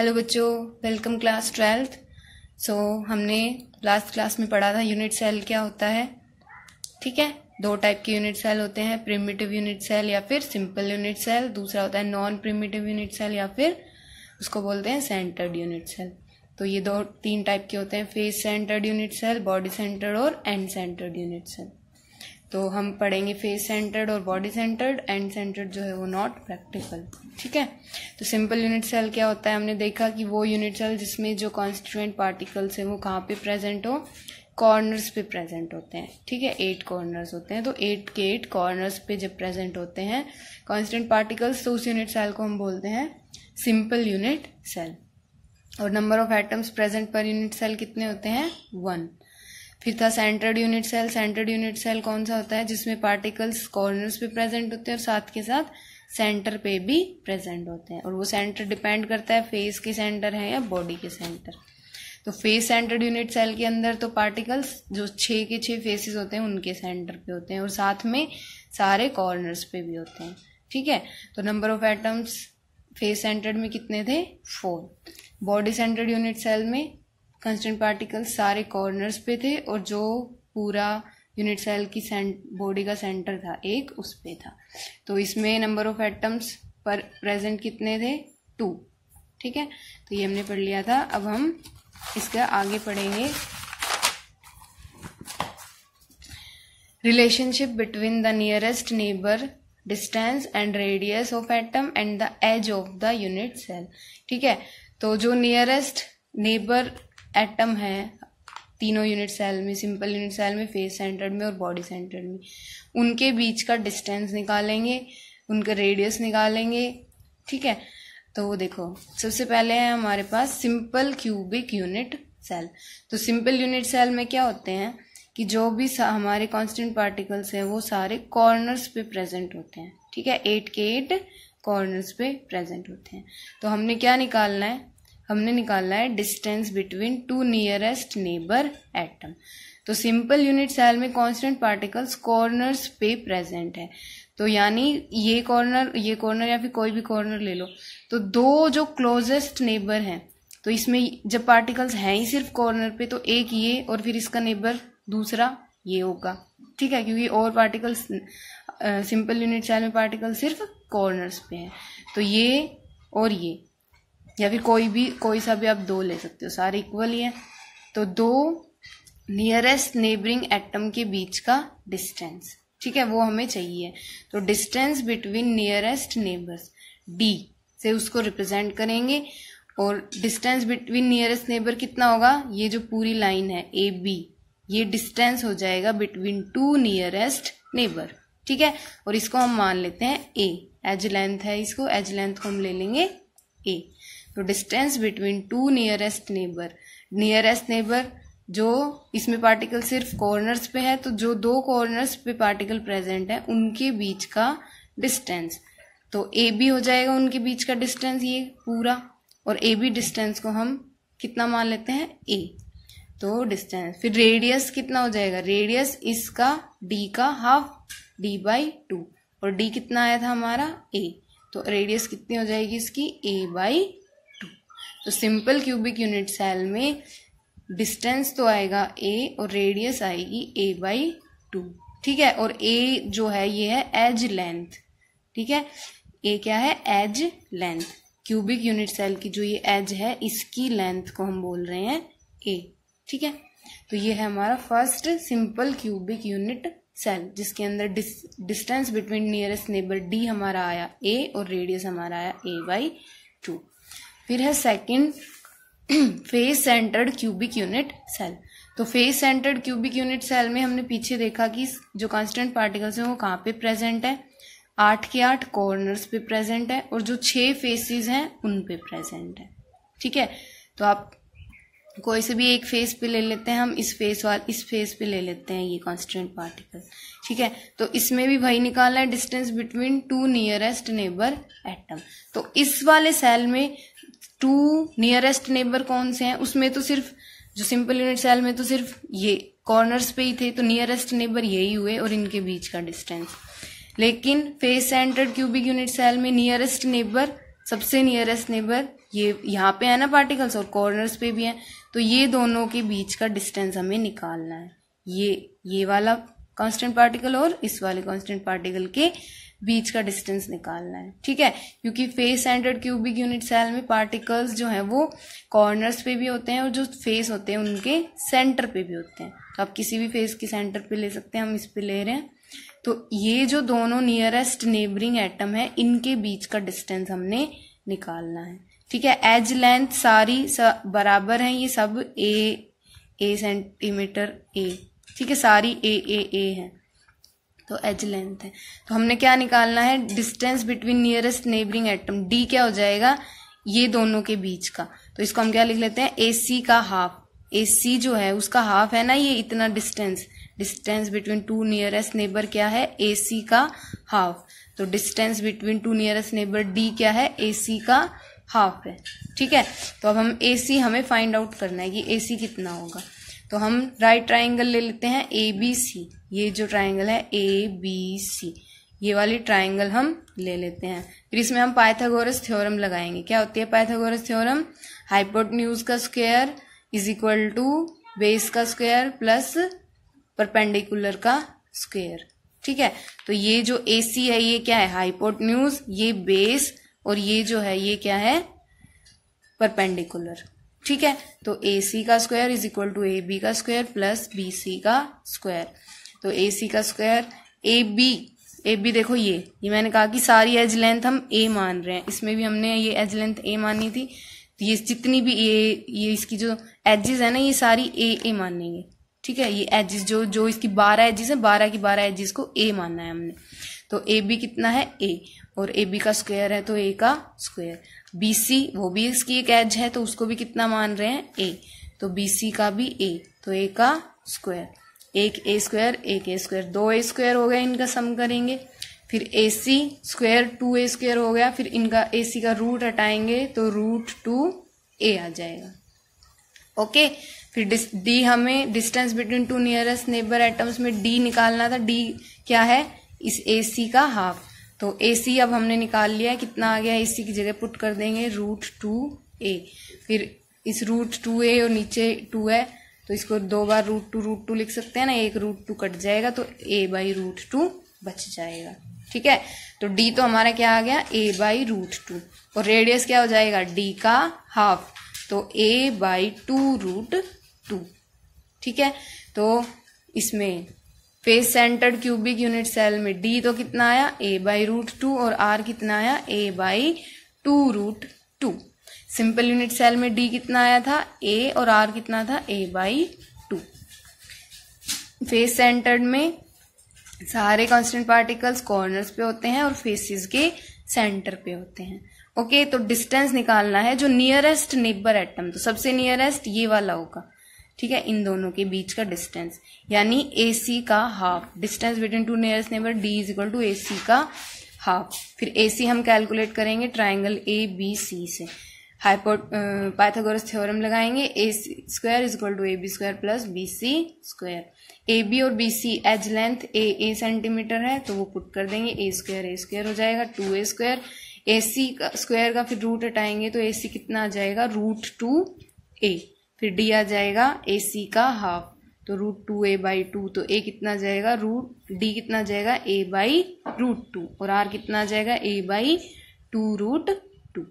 Hello बच्चों welcome class twelfth so हमने last class में पढ़ा था यूनिट सेल क्या होता है ठीक है दो टाइप के यूनिट सेल होते हैं प्रिमिटिव यूनिट सेल या फिर सिंपल यूनिट सेल दूसरा होता है नॉन प्रिमिटिव यूनिट सेल या फिर उसको बोलते हैं सेंटर्ड यूनिट सेल तो ये दो तीन टाइप के होते हैं face centred unit cell body centred और एंड सेंटर्ड यूनिट सेल तो हम पढ़ेंगे फेस सेंटर्ड और बॉडी सेंटर्ड एंड सेंटर्ड जो है वो नॉट प्रैक्टिकल ठीक है तो सिंपल यूनिट सेल क्या होता है हमने देखा कि वो यूनिट सेल जिसमें जो कॉन्स्टिट्यूएंट पार्टिकल्स हैं वो कहाँ पे प्रेजेंट हो कॉर्नर्स पे प्रेजेंट होते हैं ठीक है एट कॉर्नर्स होते हैं तो एट के एट कॉर्नर्स पे जब प्रेजेंट होते हैं कॉन्स्टेंट पार्टिकल्स तो उस यूनिट सेल को हम बोलते हैं सिंपल यूनिट सेल और number of atoms present per unit cell कितने होते हैं वन फिर था centred unit cell centred unit cell कौन सा होता है जिसमें पार्टिकल्स कॉर्नर्स पे प्रेजेंट होते हैं और साथ के साथ सेंटर पे भी प्रेजेंट होते हैं और वो सेंटर डिपेंड करता है फेस के सेंटर है या बॉडी के सेंटर तो फेस सेंटर्ड यूनिट सेल के अंदर तो पार्टिकल्स जो छः के छः फेसेस होते हैं उनके सेंटर पे होते हैं और साथ में सारे कॉर्नर्स पे भी होते हैं ठीक है तो number of atoms face centred में कितने थे four body centred unit cell में कंस्टेंट पार्टिकल सारे कॉर्नर्स पे थे और जो पूरा यूनिट सेल की बॉडी का सेंटर था एक उस पे था तो इसमें number of atoms per present कितने थे टू ठीक है तो ये हमने पढ़ लिया था अब हम इसका आगे पढ़ेंगे relationship between the nearest neighbour distance and radius of atom and the edge of the unit cell ठीक है तो जो नियरेस्ट नेबर एटम है तीनों यूनिट सेल में सिंपल यूनिट सेल में फेस सेंटर्ड में और बॉडी सेंटर्ड में उनके बीच का डिस्टेंस निकालेंगे उनका रेडियस निकालेंगे ठीक है तो वो देखो सबसे पहले है हमारे पास सिंपल क्यूबिक यूनिट सेल तो सिंपल यूनिट सेल में क्या होते हैं कि जो भी हमारे कांस्टेंट पार्टिकल्स हैं वो सारे कॉर्नर्स पे प्रेजेंट होते हैं ठीक है एट के एट कॉर्नर्स पे प्रेजेंट होते हैं तो हमने क्या निकालना है हमने निकालना है distance between two nearest neighbour atom तो सिंपल यूनिट सेल में कांस्टेंट पार्टिकल्स कॉर्नर्स पे प्रेजेंट है तो यानी ये कॉर्नर ये कॉर्नर या फिर कोई भी कॉर्नर ले लो तो दो जो क्लोजेस्ट नेबर हैं तो इसमें जब पार्टिकल्स हैं ही सिर्फ कॉर्नर पे तो एक ये और फिर इसका नेबर दूसरा ये होगा ठीक है क्योंकि और पार्टिकल्स सिंपल यूनिट सेल में पार्टिकल सिर्फ कॉर्नर्स पे हैं तो ये और ये या फिर कोई भी कोई सा भी आप दो ले सकते हो सारे इक्वल ही हैं तो दो नियरेस्ट नेबरिंग एटम के बीच का डिस्टेंस ठीक है वो हमें चाहिए तो distance between nearest neighbours D से उसको रिप्रेजेंट करेंगे और डिस्टेंस बिटवीन नियरेस्ट नेबर कितना होगा ये जो पूरी लाइन है ए बी ये डिस्टेंस हो जाएगा बिटवीन टू नियरेस्ट नेबर ठीक है और इसको हम मान लेते हैं ए एज लेंथ है इसको एज लेंथ को हम ले लेंगे ए तो distance between two nearest neighbour nearest neighbour जो इसमें पार्टिकल सिर्फ कॉर्नर्स पे है तो जो दो कॉर्नर्स पे पार्टिकल प्रेजेंट है उनके बीच का डिस्टेंस तो ए बी हो जाएगा उनके बीच का डिस्टेंस ये पूरा और ए बी डिस्टेंस को हम कितना मान लेते हैं ए तो डिस्टेंस फिर रेडियस कितना हो जाएगा रेडियस इसका डी का हाफ डी बाई टू और डी कितना आया था हमारा ए तो रेडियस कितनी हो जाएगी इसकी ए बाई तो सिंपल क्यूबिक यूनिट सेल में डिस्टेंस तो आएगा ए और रेडियस आएगी ए बाई टू ठीक है और ए जो है ये है एज लेंथ ठीक है ए क्या है edge length cubic unit cell की जो ये एज है इसकी लेंथ को हम बोल रहे हैं ए ठीक है तो ये है हमारा first simple cubic unit cell जिसके अंदर डिस distance between nearest neighbour D हमारा आया ए और रेडियस हमारा आया ए बाई टू फिर है second face centred cubic unit cell तो face centred cubic unit cell में हमने पीछे देखा कि जो कांस्टेंट पार्टिकल्स हैं वो कहाँ पे प्रेजेंट है आठ के आठ कॉर्नर्स पे प्रेजेंट है और जो छह फेसेस हैं उन पे प्रेजेंट है ठीक है तो आप कोई से भी एक फेस पे ले लेते हैं हम इस फेस वाल इस फेस पे ले लेते हैं ये कॉन्स्टेंट पार्टिकल ठीक है तो इसमें भी वही निकालना है distance between two nearest neighbour atom तो इस वाले सेल में टू नियरेस्ट नेबर कौन से हैं उसमें तो सिर्फ जो सिंपल यूनिट सेल में तो सिर्फ ये कॉर्नर्स पे ही थे तो नियरेस्ट नेबर यही हुए और इनके बीच का डिस्टेंस लेकिन face centred cubic unit cell में नियरेस्ट नेबर सबसे नियरेस्ट नेबर ये यहाँ पे है ना पार्टिकल्स और कॉर्नर्स पे भी हैं तो ये दोनों के बीच का डिस्टेंस हमें निकालना है ये ये वाला कांस्टेंट पार्टिकल और इस वाले कांस्टेंट पार्टिकल के बीच का डिस्टेंस निकालना है ठीक है क्योंकि face centred cubic unit cell में पार्टिकल्स जो हैं वो कॉर्नर्स पे भी होते हैं और जो फेस होते हैं उनके सेंटर पे भी होते हैं तो आप किसी भी फेस के सेंटर पे ले सकते हैं हम इस पे ले रहे हैं तो ये जो दोनों नियरेस्ट नेबरिंग एटम है इनके बीच का डिस्टेंस हमने निकालना है ठीक है एज लेंथ सारी सा, बराबर हैं ये सब ए ए सेंटीमीटर ए ठीक है सारी ए ए ए है तो एज लेंथ है तो हमने क्या निकालना है distance between nearest neighbouring atom D क्या हो जाएगा ये दोनों के बीच का तो इसको हम क्या लिख लेते हैं ए सी का हाफ ए सी जो है उसका हाफ है ना ये इतना distance distance between two nearest neighbour क्या है ए सी का हाफ तो distance between two nearest neighbour D क्या है ए सी का हाफ है ठीक है तो अब हम ए सी हमें फाइंड आउट करना है कि ए सी कितना होगा तो हम राइट ट्राइंगल ले लेते हैं ए बी सी ये जो ट्राइंगल है ए बी सी ये वाली ट्राइंगल हम ले लेते हैं फिर इसमें हम पाइथागोरस थ्योरम लगाएंगे क्या होती है पाइथागोरस थ्योरम हाइपोटन्यूज का square is equal to base का स्क्वायर प्लस परपेंडिकुलर का स्क्वायर ठीक है तो ये जो ए सी है ये क्या है हाइपोटन्यूज ये बेस और ये जो है ये क्या है परपेंडिकुलर ठीक है तो ए सी का square is equal to A B का स्क्वायर प्लस बी सी का स्क्वायर तो ए सी का square A B A B देखो ये ये मैंने कहा कि सारी एज लेंथ हम ए मान रहे हैं इसमें भी हमने ये एज लेंथ ए मानी थी तो ये जितनी भी ए ये इसकी जो एजेस है ना ये सारी ए ए मानेंगे ठीक है ये एजिस जो जो इसकी बारह एजिस है बारह की बारह एजिस को ए मानना है हमने तो ए बी कितना है ए और ए बी का स्क्वायर है तो ए का स्क्वायर बी सी वो भी इसकी एक एज है तो उसको भी कितना मान रहे हैं ए तो बी सी का भी ए तो ए का स्क्वायर एक ए स्क्वायर एक ए स्क्वायर दो ए स्क्वायर हो गया इनका सम करेंगे फिर A C square two A square हो गया फिर इनका ए सी का रूट हटाएंगे तो रूट टू ए आ जाएगा ओके okay? फिर डी हमें distance between two nearest neighbour atoms में डी निकालना था डी क्या है इस ए सी का हाफ तो ए सी अब हमने निकाल लिया है कितना आ गया ए सी की जगह पुट कर देंगे रूट टू ए फिर इस रूट टू ए और नीचे टू है तो इसको दो बार रूट टू रूट टू लिख सकते हैं ना एक रूट टू कट जाएगा तो ए बाई रूट टू बच जाएगा ठीक है तो डी तो हमारा क्या आ गया ए बाई रूट टू और रेडियस क्या हो जाएगा डी का हाफ तो A by two root two ठीक है तो इसमें face centred cubic unit cell में डी तो कितना आया ए बाई रूट टू और आर कितना आया A by two root two simple unit cell में डी कितना आया था ए और आर कितना था A by two face centred में सारे कांस्टेंट पार्टिकल्स कॉर्नर्स पे होते हैं और फेसेस के सेंटर पे होते हैं ओके तो डिस्टेंस निकालना है जो नियरेस्ट नेबर एटम तो सबसे नियरेस्ट ये वाला होगा ठीक है इन दोनों के बीच का डिस्टेंस यानी ए सी का half distance between two nearest neighbour D is equal to A C का हाफ फिर ए सी हम कैलकुलेट करेंगे ट्राइंगल ए बी सी से हाइपो पाइथागोरस थ्योरम लगाएंगे A square is equal to A B square plus B C square A B और B C edge length A A centimetre है तो वो पुट कर देंगे ए स्क्वायर ए स्क्वायर हो जाएगा two A square A C square का फिर रूट हटाएंगे तो ए सी कितना आ जाएगा रूट टू ए फिर डी आ जाएगा ए सी का हाफ तो root two A by two तो ए कितना जाएगा रूट डी कितना जाएगा ए बाई रूट टू और आर कितना जाएगा A by two root two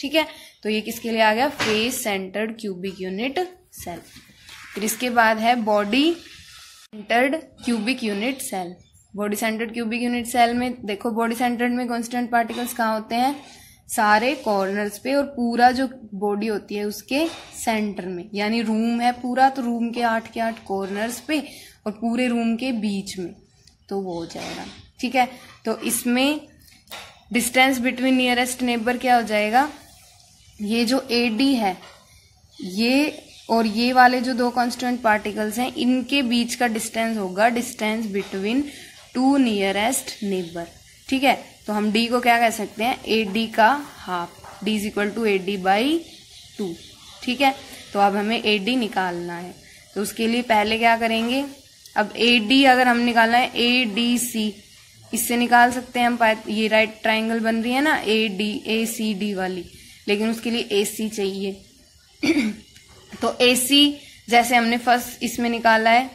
ठीक है तो ये किसके लिए आ गया face centred cubic unit cell फिर इसके बाद है body centred cubic unit cell body centred cubic unit cell में देखो बॉडी सेंटर्ड में कॉन्स्टेंट पार्टिकल्स कहाँ होते हैं सारे कॉर्नर्स पे और पूरा जो बॉडी होती है उसके सेंटर में यानी रूम है पूरा तो रूम के आठ के आठ कॉर्नर्स पे और पूरे रूम के बीच में तो वो हो जाएगा ठीक है तो इसमें डिस्टेंस बिटवीन नियरेस्ट नेबर क्या हो जाएगा ये जो ए डी है ये और ये वाले जो दो कॉन्स्टेंट पार्टिकल्स हैं इनके बीच का डिस्टेंस होगा distance between two nearest neighbour ठीक है तो हम डी को क्या कह सकते हैं ए डी का half D is equal to A D by two ठीक है तो अब हमें ए डी निकालना है तो उसके लिए पहले क्या करेंगे अब ए डी अगर हम निकालना है ए डी सी इससे निकाल सकते हैं हम ये राइट ट्राइंगल बन रही है ना A D A C D वाली लेकिन उसके लिए ए सी चाहिए तो ए सी जैसे हमने फर्स्ट इसमें निकाला है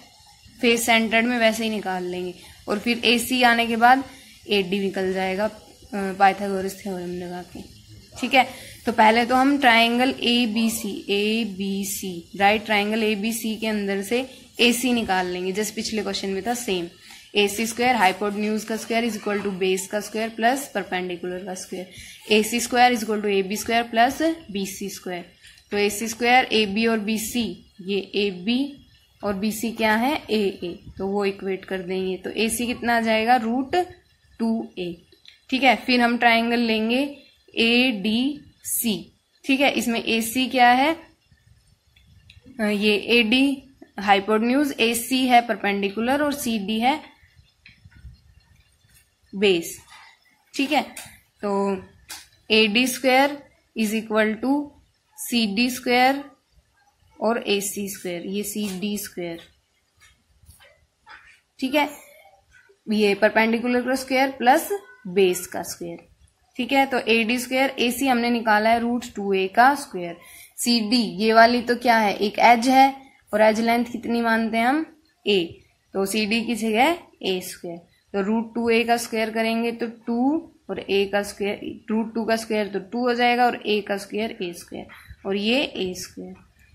फेस सेंटर्ड में वैसे ही निकाल लेंगे और फिर ए सी आने के बाद एट डी निकल जाएगा पाइथागोरस थ्योरम लगा के ठीक है तो पहले तो हम triangle A B C A B C right triangle A B C के अंदर से ए सी निकाल लेंगे जैसे पिछले क्वेश्चन में था same A C square hypotenuse का square is equal to base का स्क्वायर प्लस परपेंडिकुलर का square A C square is equal to A B square plus B C square तो A C square A B और B C ये A B और B सी क्या है ए ए तो वो इक्वेट कर देंगे तो ए सी कितना आ जाएगा रूट टू ए ठीक है फिर हम ट्राइंगल लेंगे ए डी सी ठीक है इसमें ए सी क्या है ये ए डी हाइपोन्यूज ए सी है परपेंडिकुलर और सी डी है बेस ठीक है तो A D square is equal to C D square और ए सी स्क्वेयर ये सी डी स्क्वेयर ठीक है ये परपेंडिकुलर का स्क्वेयर प्लस बेस का स्क्वेयर ठीक है तो ए डी स्क्वेयर ए सी हमने निकाला है रूट टू ए का स्क्वेयर सी डी ये वाली तो क्या है एक एज है और एज लेंथ कितनी मानते हैं हम ए तो सी डी की जगह ए स्क्वेयर तो रूट टू ए का स्क्वेयर करेंगे तो टू और ए का स्क्वेयर रूट टू का स्क्वेयर तो टू हो जाएगा और ए का स्क्वेयर ए स्क्वेयर और ये ए स्क्वेयर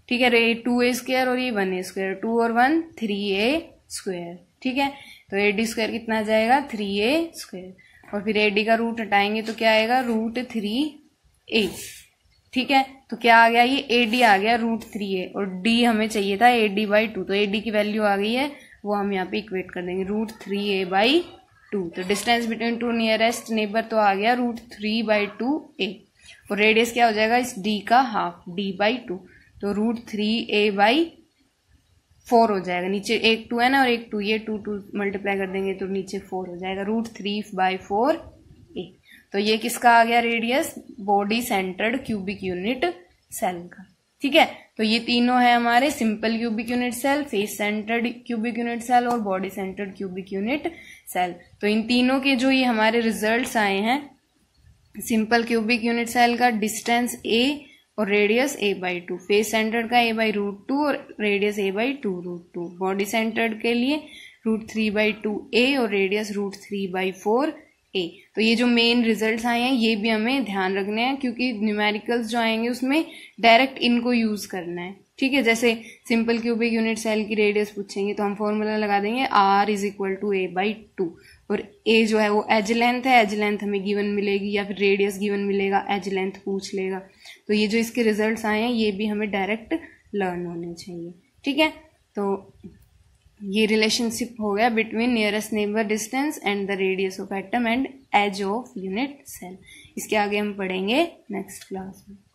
ठीक है टू ए स्क्वेयर और ये वन ए स्क्वेयर टू और वन थ्री ए स्क्वेयर ठीक है तो ए डी स्क्वायर कितना आ जाएगा थ्री ए स्क्वेयर और फिर ए डी का रूट हटाएंगे तो क्या आएगा रूट थ्री ए ठीक है तो क्या आ गया ये ए डी आ गया रूट थ्री ए और डी हमें चाहिए था ए डी बाई टू तो ए डी की वैल्यू आ गई है वो हम यहाँ पे इक्वेट कर देंगे root three A by two तो distance between two nearest neighbour तो आ गया root three by two A और रेडियस क्या हो जाएगा इस डी का हाफ डी बाई टू तो root three A by four हो जाएगा नीचे एक टू है ना और एक टू ये टू टू मल्टीप्लाई कर देंगे तो नीचे फोर हो जाएगा root three by four A तो ये किसका आ गया radius body centred cubic unit cell का ठीक है तो ये तीनों है हमारे simple cubic unit cell face centred cubic unit cell और body centred cubic unit cell तो इन तीनों के जो ये हमारे रिजल्ट आए हैं सिंपल क्यूबिक यूनिट सेल का डिस्टेंस ए और radius A by two face centred का ए बाई रूट टू और radius A by two root two body centred के लिए root three by two A और radius root three by four A तो ये जो main result आए हैं ये भी हमें ध्यान रखने हैं क्योंकि न्यूमेरिकल्स जो आएंगे उसमें डायरेक्ट इनको यूज़ करना है ठीक है जैसे सिंपल क्यूबिक यूनिट सेल की रेडियस पूछेंगे तो हम फॉर्मूला लगा देंगे R is equal to A by two और ए जो है वो एज लेंथ है एज लेंथ हमें गिवन मिलेगी या फिर रेडियस गिवन मिलेगा एज लेंथ पूछ लेगा तो ये जो इसके रिजल्ट्स आए हैं ये भी हमें डायरेक्ट लर्न होने चाहिए ठीक है तो ये रिलेशनशिप हो गया between nearest neighbour distance and the radius of atom and edge of unit cell इसके आगे हम पढ़ेंगे नेक्स्ट क्लास में